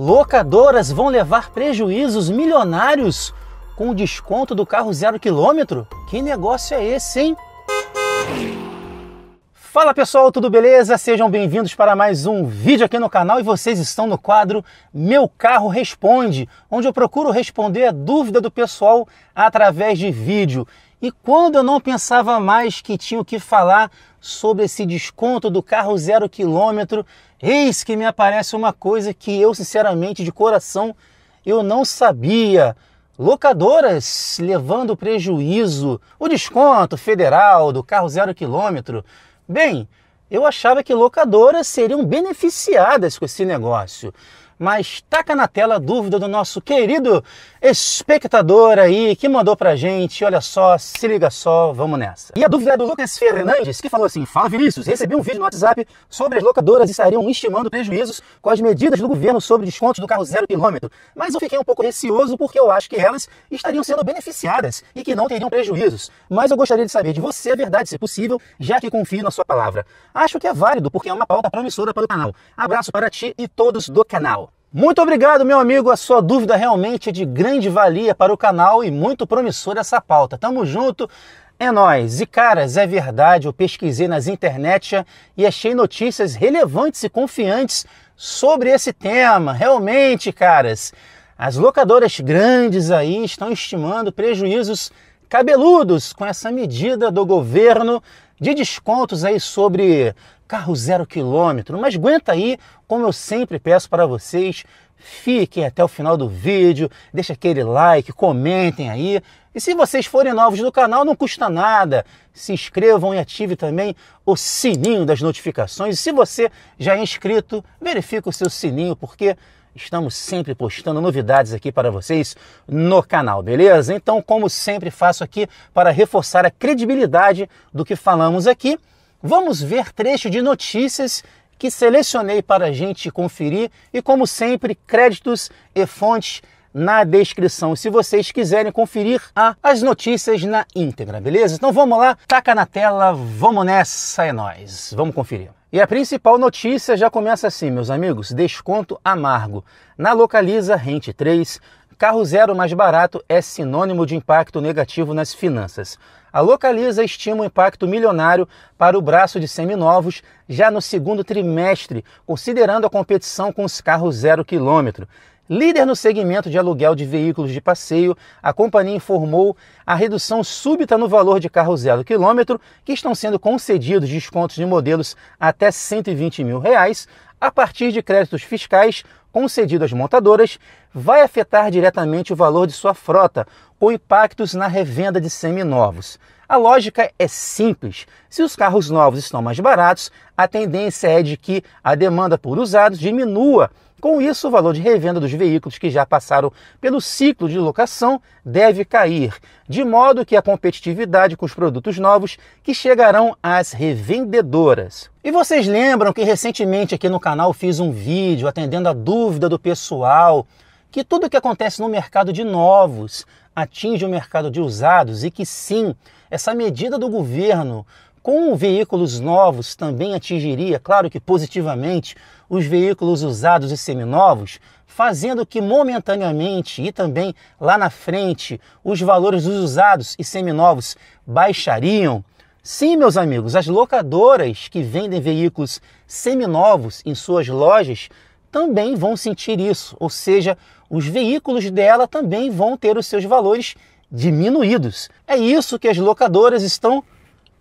Locadoras vão levar prejuízos milionários com o desconto do carro zero quilômetro? Que negócio é esse, hein? Fala pessoal, tudo beleza? Sejam bem-vindos para mais um vídeo aqui no canal e vocês estão no quadro Meu Carro Responde, onde eu procuro responder a dúvida do pessoal através de vídeo. E quando eu não pensava mais que tinha o que falar sobre esse desconto do carro zero quilômetro, eis que me aparece uma coisa que eu, sinceramente, de coração, eu não sabia. Locadoras levando prejuízo, o desconto federal do carro zero quilômetro. Bem, eu achava que locadoras seriam beneficiadas com esse negócio mas taca na tela a dúvida do nosso querido espectador aí que mandou pra gente. Olha só, se liga só, vamos nessa. E a dúvida é do Lucas Fernandes, que falou assim: Fala Vinícius, recebi um vídeo no WhatsApp sobre as locadoras estariam estimando prejuízos com as medidas do governo sobre descontos do carro zero quilômetro. Mas eu fiquei um pouco receoso porque eu acho que elas estariam sendo beneficiadas e que não teriam prejuízos. Mas eu gostaria de saber de você a verdade, se é possível, já que confio na sua palavra. Acho que é válido porque é uma pauta promissora para o canal. Abraço para ti e todos do canal. Muito obrigado, meu amigo. A sua dúvida realmente é de grande valia para o canal e muito promissora essa pauta. Tamo junto. É nós. E caras, é verdade, eu pesquisei nas internet e achei notícias relevantes e confiantes sobre esse tema. Realmente, caras, as locadoras grandes aí estão estimando prejuízos cabeludos com essa medida do governo de descontos aí sobre carro zero quilômetro. Mas aguenta aí, como eu sempre peço para vocês, fiquem até o final do vídeo, deixa aquele like, comentem aí. E se vocês forem novos no canal, não custa nada. Se inscrevam e ative também o sininho das notificações. E se você já é inscrito, verifique o seu sininho, porque Estamos sempre postando novidades aqui para vocês no canal, beleza? Então, como sempre faço aqui para reforçar a credibilidade do que falamos aqui, vamos ver trecho de notícias que selecionei para a gente conferir e, como sempre, créditos e fontes na descrição, se vocês quiserem conferir as notícias na íntegra, beleza? Então vamos lá, taca na tela, vamos nessa, é nós. Vamos conferir. E a principal notícia já começa assim, meus amigos: desconto amargo. Na Localiza Rente 3, carro zero mais barato é sinônimo de impacto negativo nas finanças. A Localiza estima um impacto milionário para o braço de seminovos já no segundo trimestre, considerando a competição com os carros zero quilômetro. Líder no segmento de aluguel de veículos de passeio, a companhia informou a redução súbita no valor de carros zero quilômetro, que estão sendo concedidos descontos de modelos até 120 mil reais, a partir de créditos fiscais concedidos às montadoras, vai afetar diretamente o valor de sua frota, com impactos na revenda de seminovos. A lógica é simples. Se os carros novos estão mais baratos, a tendência é de que a demanda por usados diminua com isso, o valor de revenda dos veículos que já passaram pelo ciclo de locação deve cair, de modo que a competitividade com os produtos novos que chegarão às revendedoras. E vocês lembram que recentemente aqui no canal fiz um vídeo atendendo a dúvida do pessoal que tudo o que acontece no mercado de novos atinge o mercado de usados e que sim, essa medida do governo com veículos novos também atingiria, claro que positivamente, os veículos usados e seminovos, fazendo que momentaneamente e também lá na frente os valores dos usados e seminovos baixariam? Sim, meus amigos, as locadoras que vendem veículos seminovos em suas lojas também vão sentir isso, ou seja, os veículos dela também vão ter os seus valores diminuídos. É isso que as locadoras estão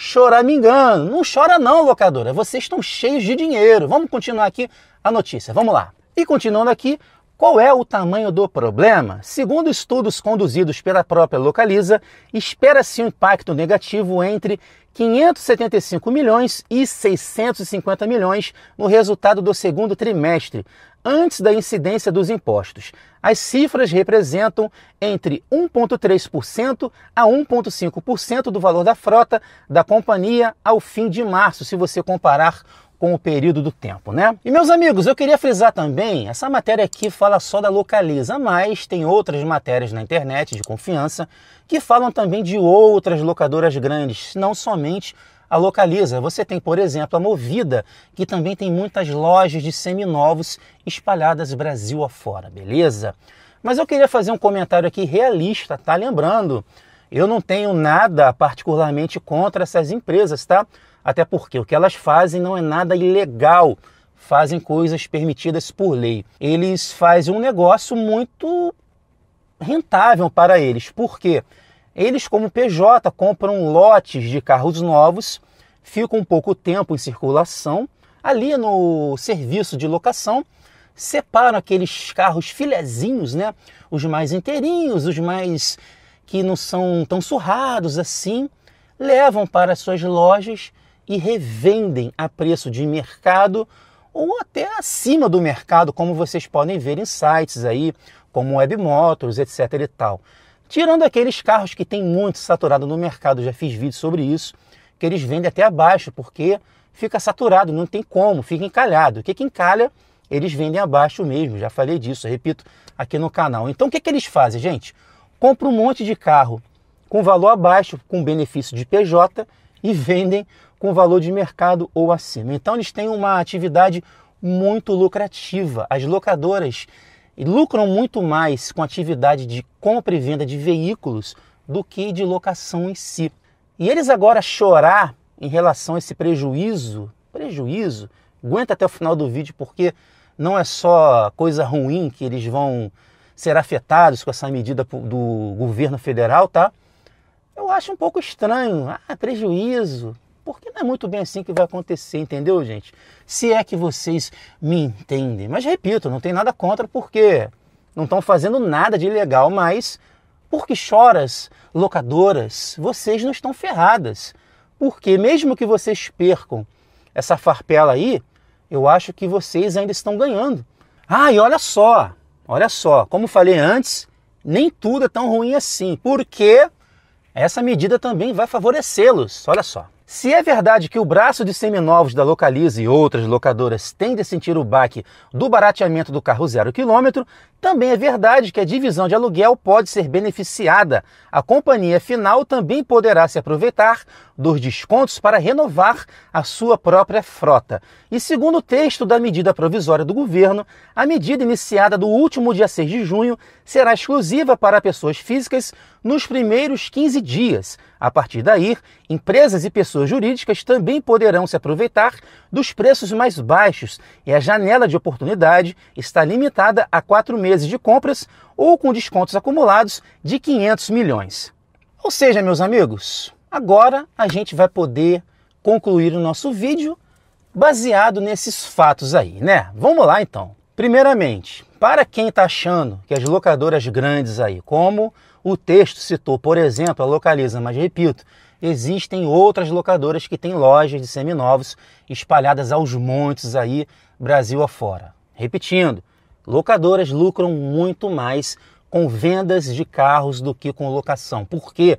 chorar me engano Não chora não, locadora. Vocês estão cheios de dinheiro. Vamos continuar aqui a notícia. Vamos lá. E continuando aqui, qual é o tamanho do problema? Segundo estudos conduzidos pela própria Localiza, espera-se um impacto negativo entre 575 milhões e 650 milhões no resultado do segundo trimestre, antes da incidência dos impostos. As cifras representam entre 1,3% a 1,5% do valor da frota da companhia ao fim de março, se você comparar com o período do tempo, né? E meus amigos, eu queria frisar também, essa matéria aqui fala só da Localiza, mas tem outras matérias na internet de confiança que falam também de outras locadoras grandes, não somente a Localiza. Você tem, por exemplo, a Movida, que também tem muitas lojas de seminovos espalhadas Brasil afora, beleza? Mas eu queria fazer um comentário aqui realista, tá? Lembrando, eu não tenho nada particularmente contra essas empresas, tá? Até porque o que elas fazem não é nada ilegal, fazem coisas permitidas por lei. Eles fazem um negócio muito rentável para eles. Por quê? Eles, como PJ, compram lotes de carros novos, ficam um pouco tempo em circulação, ali no serviço de locação, separam aqueles carros filezinhos, né? Os mais inteirinhos, os mais que não são tão surrados assim, levam para suas lojas e revendem a preço de mercado ou até acima do mercado, como vocês podem ver em sites aí, como Webmotors, etc e tal. Tirando aqueles carros que tem muito saturado no mercado, já fiz vídeo sobre isso, que eles vendem até abaixo, porque fica saturado, não tem como, fica encalhado. O que, que encalha, eles vendem abaixo mesmo, já falei disso, repito aqui no canal. Então o que, que eles fazem, gente? Compra um monte de carro com valor abaixo, com benefício de PJ, e vendem com valor de mercado ou acima. Então eles têm uma atividade muito lucrativa. As locadoras lucram muito mais com atividade de compra e venda de veículos do que de locação em si. E eles agora chorar em relação a esse prejuízo, prejuízo, aguenta até o final do vídeo porque não é só coisa ruim que eles vão ser afetados com essa medida do governo federal, tá? eu acho um pouco estranho. Ah, prejuízo. Porque não é muito bem assim que vai acontecer, entendeu, gente? Se é que vocês me entendem. Mas repito, não tem nada contra porque não estão fazendo nada de ilegal, mas porque choras, locadoras, vocês não estão ferradas. Porque mesmo que vocês percam essa farpela aí, eu acho que vocês ainda estão ganhando. Ah, e olha só, olha só, como falei antes, nem tudo é tão ruim assim. Porque essa medida também vai favorecê-los. Olha só. Se é verdade que o braço de seminovos da Localiza e outras locadoras tende a sentir o baque do barateamento do carro zero quilômetro, também é verdade que a divisão de aluguel pode ser beneficiada. A companhia final também poderá se aproveitar dos descontos para renovar a sua própria frota. E segundo o texto da medida provisória do governo, a medida iniciada do último dia 6 de junho será exclusiva para pessoas físicas nos primeiros 15 dias a partir daí, empresas e pessoas jurídicas também poderão se aproveitar dos preços mais baixos e a janela de oportunidade está limitada a quatro meses de compras ou com descontos acumulados de 500 milhões. Ou seja, meus amigos, agora a gente vai poder concluir o nosso vídeo baseado nesses fatos aí, né? Vamos lá então. Primeiramente, para quem está achando que as locadoras grandes aí, como o texto citou, por exemplo, a Localiza, mas repito, existem outras locadoras que têm lojas de seminovos espalhadas aos montes aí, Brasil afora. Repetindo, locadoras lucram muito mais com vendas de carros do que com locação. Por quê?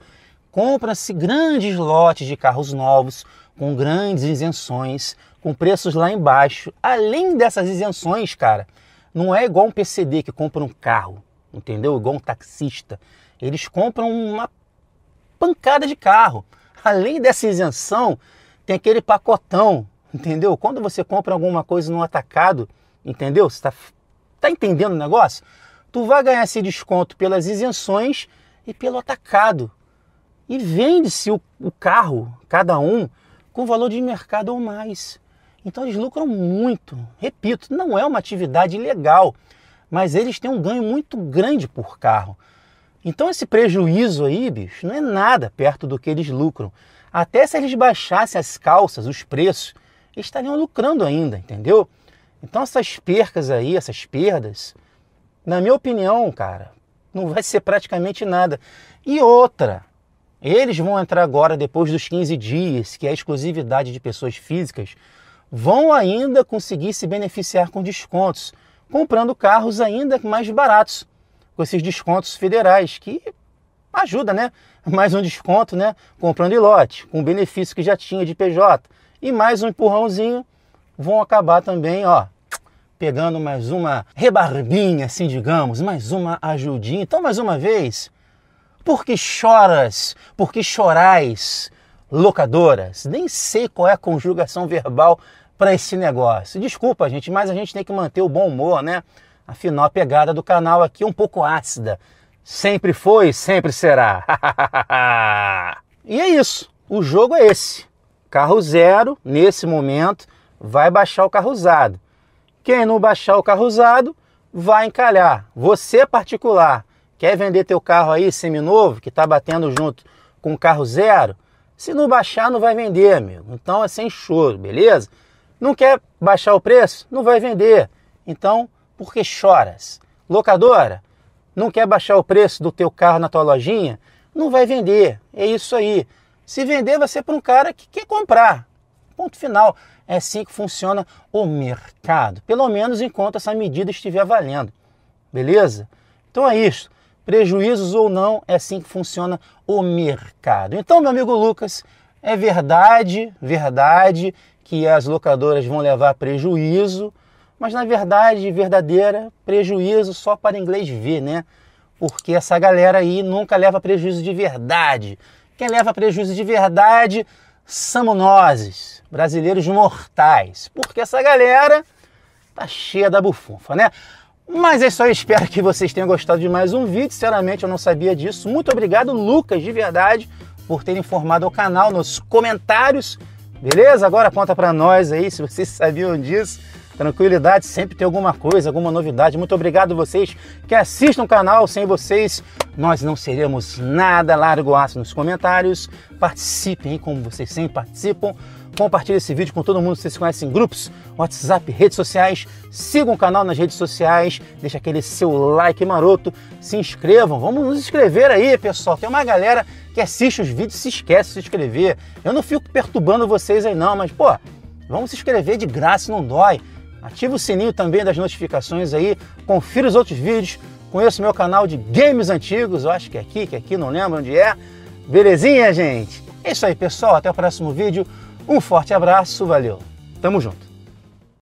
Compra-se grandes lotes de carros novos, com grandes isenções, com preços lá embaixo. Além dessas isenções, cara, não é igual um PCD que compra um carro, entendeu? Igual um taxista. Eles compram uma pancada de carro. Além dessa isenção, tem aquele pacotão, entendeu? Quando você compra alguma coisa no atacado, entendeu? Você está tá entendendo o negócio? Tu vai ganhar esse desconto pelas isenções e pelo atacado. E vende-se o, o carro, cada um, com valor de mercado ou mais. Então eles lucram muito. Repito, não é uma atividade legal, mas eles têm um ganho muito grande por carro. Então esse prejuízo aí, bicho, não é nada perto do que eles lucram. Até se eles baixassem as calças, os preços, eles estariam lucrando ainda, entendeu? Então essas percas aí, essas perdas, na minha opinião, cara, não vai ser praticamente nada. E outra, eles vão entrar agora depois dos 15 dias, que é a exclusividade de pessoas físicas vão ainda conseguir se beneficiar com descontos, comprando carros ainda mais baratos, com esses descontos federais, que ajuda, né? Mais um desconto, né? Comprando lote, com o benefício que já tinha de PJ, e mais um empurrãozinho, vão acabar também, ó, pegando mais uma rebarbinha, assim, digamos, mais uma ajudinha. Então, mais uma vez, porque choras? porque chorais? locadoras. Nem sei qual é a conjugação verbal para esse negócio. Desculpa, gente, mas a gente tem que manter o bom humor, né? Afinal, a pegada do canal aqui é um pouco ácida. Sempre foi, sempre será. e é isso. O jogo é esse. Carro zero, nesse momento, vai baixar o carro usado. Quem não baixar o carro usado, vai encalhar. Você particular, quer vender teu carro aí seminovo, que está batendo junto com o carro zero? Se não baixar, não vai vender, amigo. Então é sem choro, beleza? Não quer baixar o preço? Não vai vender. Então, por que choras? Locadora, não quer baixar o preço do teu carro na tua lojinha? Não vai vender. É isso aí. Se vender, vai ser para um cara que quer comprar. Ponto final. É assim que funciona o mercado. Pelo menos enquanto essa medida estiver valendo. Beleza? Então é isso prejuízos ou não, é assim que funciona o mercado. Então, meu amigo Lucas, é verdade, verdade que as locadoras vão levar prejuízo, mas na verdade verdadeira, prejuízo só para inglês ver, né? Porque essa galera aí nunca leva prejuízo de verdade. Quem leva prejuízo de verdade são nós, brasileiros mortais, porque essa galera tá cheia da bufunfa, né? Mas é só eu espero que vocês tenham gostado de mais um vídeo. Sinceramente, eu não sabia disso. Muito obrigado, Lucas, de verdade, por ter informado ao canal nos comentários. Beleza? Agora conta para nós aí se vocês sabiam disso. Tranquilidade, sempre tem alguma coisa, alguma novidade. Muito obrigado vocês que assistem o canal. Sem vocês, nós não seremos nada. Largo aço nos comentários. Participem aí como vocês sempre participam. Compartilhe esse vídeo com todo mundo que vocês conhecem em grupos, WhatsApp, redes sociais. Sigam o canal nas redes sociais, deixa aquele seu like maroto, se inscrevam. Vamos nos inscrever aí, pessoal. Tem uma galera que assiste os vídeos e se esquece de se inscrever. Eu não fico perturbando vocês aí não, mas pô, vamos se inscrever de graça, não dói. Ativa o sininho também das notificações aí, confira os outros vídeos, conheça o meu canal de games antigos, eu acho que é aqui, que é aqui, não lembro onde é. Belezinha, gente? É isso aí, pessoal. Até o próximo vídeo. Um forte abraço, valeu. Tamo junto.